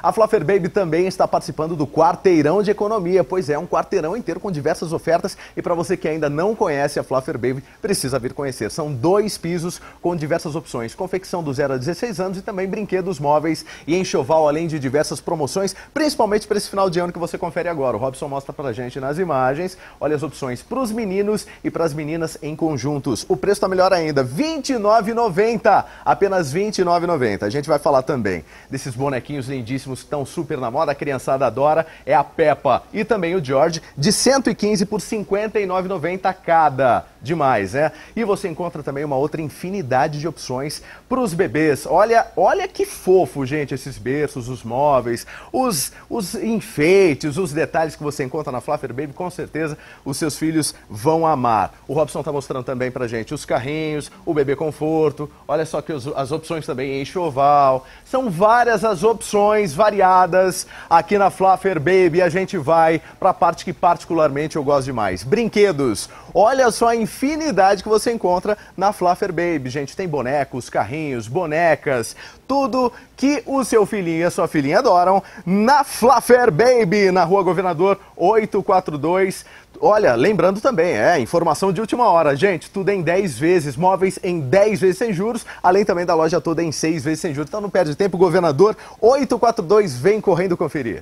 A Fluffer Baby também está participando do Quarteirão de Economia, pois é um quarteirão inteiro com diversas ofertas. E para você que ainda não conhece a Fluffer Baby, precisa vir conhecer. São dois pisos com diversas opções: confecção do 0 a 16 anos e também brinquedos móveis e enxoval, além de diversas promoções, principalmente para esse final de ano que você confere agora. O Robson mostra para gente nas imagens. Olha as opções para os meninos e para as meninas em conjuntos. O preço está melhor ainda: R$ 29,90. Apenas R$ 29,90. A gente vai falar também desses bonequinhos lindíssimos caríssimos que estão super na moda, a criançada adora, é a Peppa e também o George, de 115 por R$ 59,90 cada demais, né? E você encontra também uma outra infinidade de opções para os bebês. Olha, olha que fofo, gente, esses berços, os móveis, os, os enfeites, os detalhes que você encontra na Flaffer Baby, com certeza os seus filhos vão amar. O Robson está mostrando também pra gente os carrinhos, o bebê conforto, olha só que os, as opções também em enxoval. São várias as opções variadas aqui na Flaffer Baby. A gente vai para a parte que particularmente eu gosto demais, brinquedos. Olha só a infinidade que você encontra na Flaffer Baby. Gente, tem bonecos, carrinhos, bonecas, tudo que o seu filhinho e a sua filhinha adoram na Flaffer Baby, na Rua Governador 842. Olha, lembrando também, é informação de última hora, gente, tudo em 10 vezes, móveis em 10 vezes sem juros, além também da loja toda em 6 vezes sem juros. Então não perde tempo, governador 842, vem correndo conferir.